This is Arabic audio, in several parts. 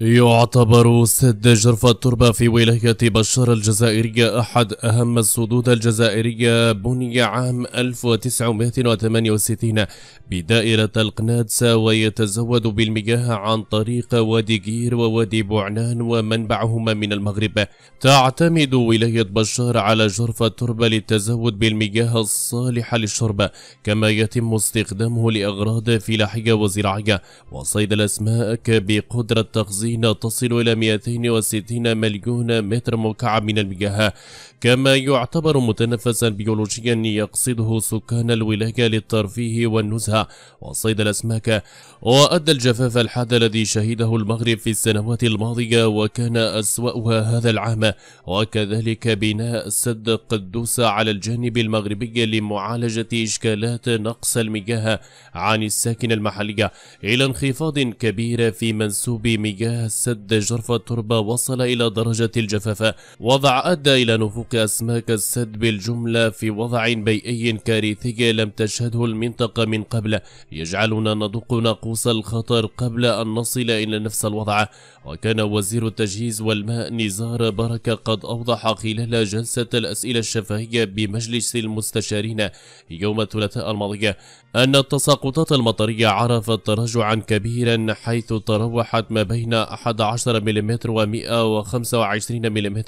يعتبر سد جرف التربة في ولاية بشار الجزائرية أحد أهم السدود الجزائرية بني عام 1968 بدائرة القنادسة ويتزود بالمياه عن طريق وادي جير ووادي بوعنان ومنبعهما من المغرب تعتمد ولاية بشار على جرف التربة للتزود بالمياه الصالحة للشرب كما يتم استخدامه لأغراض فلاحية وزراعية وصيد الأسماك بقدرة تخزين الزينة تصل إلى 260 مليون متر مكعب من المياه كما يعتبر متنفسا بيولوجيا يقصده سكان الولاية للترفيه والنزهة وصيد الأسماك وأدى الجفاف الحاد الذي شهده المغرب في السنوات الماضية وكان أسوأها هذا العام وكذلك بناء سد قدوس على الجانب المغربي لمعالجة إشكالات نقص المياه عن الساكن المحلية إلى انخفاض كبير في منسوب مياه سد جرف التربة وصل إلى درجة الجفاف وضع أدى إلى نفوق أسماك السد بالجملة في وضع بيئي كارثي لم تشهده المنطقة من قبل يجعلنا ندق ناقوس الخطر قبل أن نصل إلى نفس الوضع وكان وزير التجهيز والماء نزار بركة قد أوضح خلال جلسة الأسئلة الشفهية بمجلس المستشارين يوم الثلاثاء الماضية أن التساقطات المطرية عرفت تراجعا كبيرا حيث تراوحت ما بين 11 ملم و125 ملم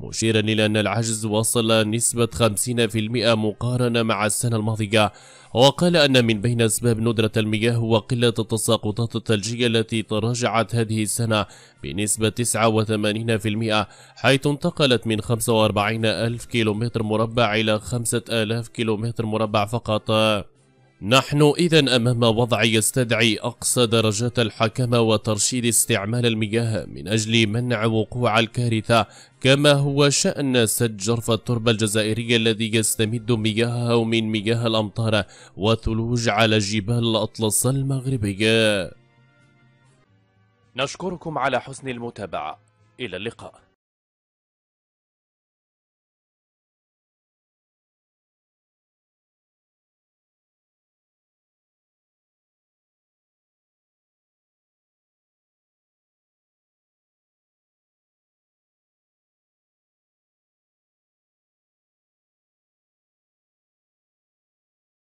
مشيرا إلى أن العجز وصل نسبة 50% مقارنة مع السنة الماضية وقال أن من بين أسباب ندرة المياه هو قلة التساقطات الثلجية التي تراجعت هذه السنة بنسبة 89% حيث انتقلت من 45 ألف كيلومتر مربع إلى 5000 كيلومتر مربع فقط نحن إذا أمام وضع يستدعي أقصى درجات الحكمة وترشيد استعمال المياه من أجل منع وقوع الكارثة كما هو شأن سد جرف التربة الجزائرية الذي يستمد مياهه من مياه الأمطار والثلوج على جبال الأطلس المغربية نشكركم على حسن المتابعة إلى اللقاء